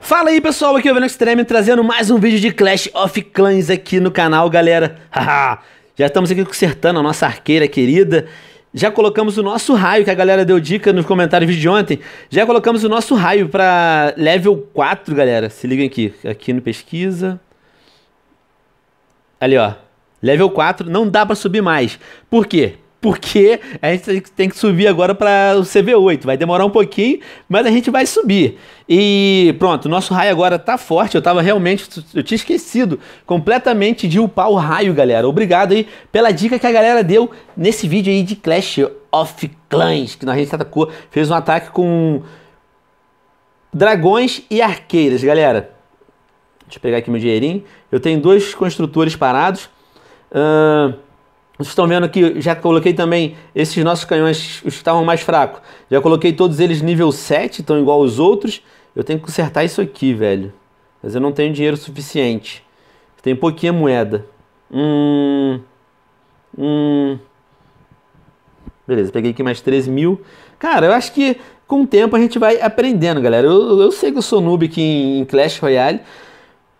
Fala aí pessoal, aqui é o Venom Extreme trazendo mais um vídeo de Clash of Clans aqui no canal, galera. Já estamos aqui consertando a nossa arqueira querida. Já colocamos o nosso raio, que a galera deu dica nos comentários do vídeo de ontem. Já colocamos o nosso raio para level 4, galera. Se liguem aqui, aqui no pesquisa. Ali ó, level 4 não dá para subir mais. Por quê? porque a gente tem que subir agora para o CV8. Vai demorar um pouquinho, mas a gente vai subir. E pronto, nosso raio agora tá forte. Eu tava realmente, eu tinha esquecido completamente de upar o raio, galera. Obrigado aí pela dica que a galera deu nesse vídeo aí de Clash of Clans, que na gente atacou, fez um ataque com dragões e arqueiras, galera. Deixa eu pegar aqui meu dinheirinho. Eu tenho dois construtores parados. Uh... Vocês estão vendo que já coloquei também esses nossos canhões, os que estavam mais fracos. Já coloquei todos eles nível 7, estão igual os outros. Eu tenho que consertar isso aqui, velho. Mas eu não tenho dinheiro suficiente. Tem pouquinha moeda. Hum... Hum... Beleza, peguei aqui mais 13 mil. Cara, eu acho que com o tempo a gente vai aprendendo, galera. Eu, eu sei que eu sou noob aqui em Clash Royale,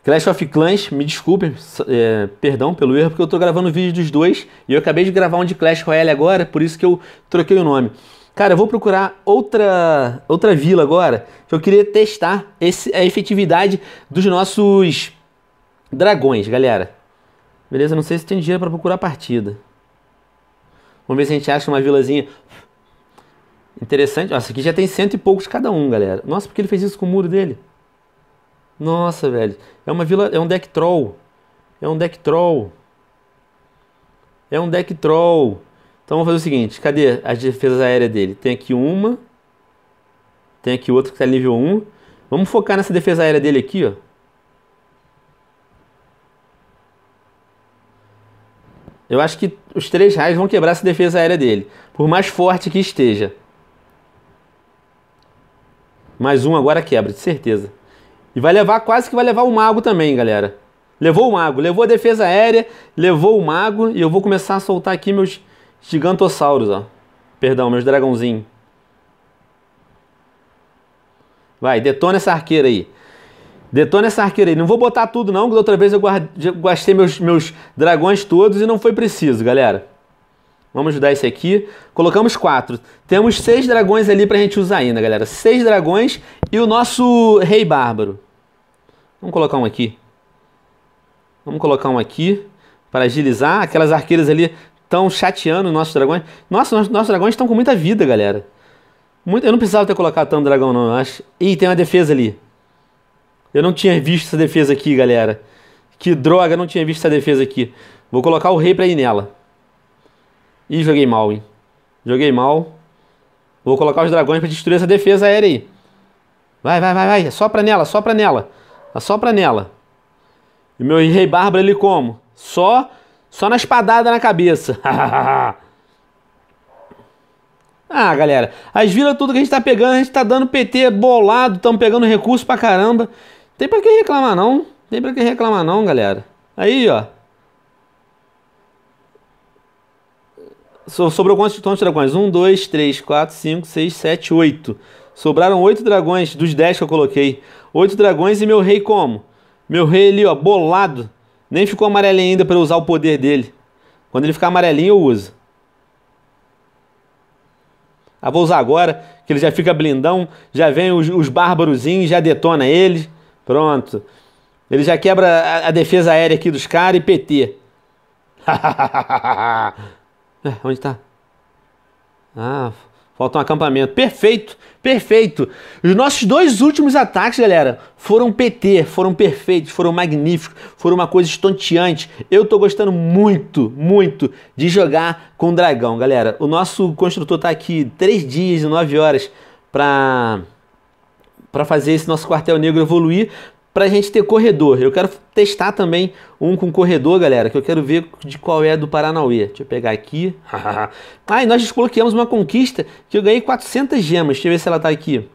Clash of Clans, me desculpem, é, perdão pelo erro, porque eu tô gravando vídeo dos dois e eu acabei de gravar um de Clash Royale agora, por isso que eu troquei o nome. Cara, eu vou procurar outra, outra vila agora, que eu queria testar esse, a efetividade dos nossos dragões, galera. Beleza, não sei se tem dinheiro para procurar partida. Vamos ver se a gente acha uma vilazinha interessante. Nossa, aqui já tem cento e poucos cada um, galera. Nossa, porque ele fez isso com o muro dele? Nossa, velho. É uma vila. É um deck troll. É um deck troll. É um deck troll. Então vamos fazer o seguinte: cadê as defesas aéreas dele? Tem aqui uma. Tem aqui outra que está nível 1. Vamos focar nessa defesa aérea dele aqui, ó. Eu acho que os três raios vão quebrar essa defesa aérea dele. Por mais forte que esteja. Mais um agora quebra, de certeza. E vai levar, quase que vai levar o mago também, galera. Levou o mago, levou a defesa aérea, levou o mago. E eu vou começar a soltar aqui meus gigantossauros, ó. Perdão, meus dragãozinhos. Vai, detona essa arqueira aí. Detona essa arqueira aí. Não vou botar tudo não, que da outra vez eu gastei meus, meus dragões todos e não foi preciso, galera. Vamos ajudar esse aqui. Colocamos quatro. Temos seis dragões ali pra gente usar ainda, galera. Seis dragões e o nosso rei bárbaro. Vamos colocar um aqui. Vamos colocar um aqui para agilizar. Aquelas arqueiras ali estão chateando nossos dragões. Nossa, nossos, nossos dragões estão com muita vida, galera. Muito, eu não precisava ter colocado tanto dragão, não. Eu acho... Ih, tem uma defesa ali. Eu não tinha visto essa defesa aqui, galera. Que droga, eu não tinha visto essa defesa aqui. Vou colocar o rei pra ir nela. Ih, joguei mal, hein. Joguei mal. Vou colocar os dragões pra destruir essa defesa aérea aí. Vai, vai, vai, vai. É sopra nela, sopra nela. Assopra nela. E meu rei Bárbara, ele como? Só, só na espadada na cabeça. ah, galera, as vilas tudo que a gente tá pegando, a gente tá dando PT bolado, estamos pegando recurso pra caramba. Tem pra que reclamar não, tem pra que reclamar não, galera. Aí, ó. Sobrou quantos, quantos dragões? 1, 2, 3, 4, 5, 6, 7, 8. Sobraram 8 dragões dos 10 que eu coloquei. 8 dragões e meu rei como? Meu rei ali, ó, bolado. Nem ficou amarelinho ainda pra eu usar o poder dele. Quando ele ficar amarelinho, eu uso. Ah, vou usar agora, que ele já fica blindão. Já vem os, os bárbarozinhos, já detona ele. Pronto. Ele já quebra a, a defesa aérea aqui dos caras e PT. É, onde tá? Ah, falta um acampamento. Perfeito, perfeito. Os nossos dois últimos ataques, galera, foram PT, foram perfeitos, foram magníficos, foram uma coisa estonteante. Eu tô gostando muito, muito de jogar com o dragão, galera. O nosso construtor tá aqui 3 dias e 9 horas pra para fazer esse nosso quartel negro evoluir, para a gente ter corredor. Eu quero testar também um com corredor, galera, que eu quero ver de qual é do Paranauê. Deixa eu pegar aqui. ah, e nós desbloqueamos uma conquista que eu ganhei 400 gemas. Deixa eu ver se ela está aqui.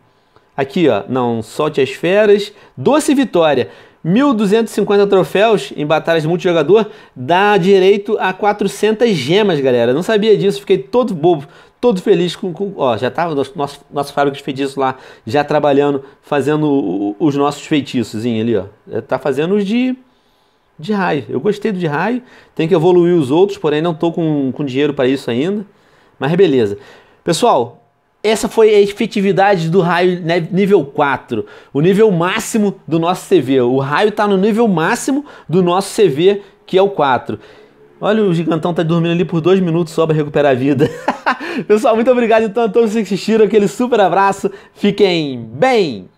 Aqui, ó. Não, solte as feras. Doce Vitória. 1.250 troféus em batalhas multijogador dá direito a 400 gemas, galera. não sabia disso, fiquei todo bobo, todo feliz com, com ó, já tava nosso, nosso, nosso fábrica de feitiços lá, já trabalhando, fazendo o, os nossos feitiços ali, ó. Tá fazendo os de de raio. Eu gostei do de raio, tem que evoluir os outros, porém não tô com, com dinheiro para isso ainda. Mas beleza. Pessoal, essa foi a efetividade do raio né, nível 4, o nível máximo do nosso CV. O raio está no nível máximo do nosso CV, que é o 4. Olha, o gigantão tá dormindo ali por dois minutos só para recuperar a vida. Pessoal, muito obrigado então a todos que assistiram, aquele super abraço, fiquem bem!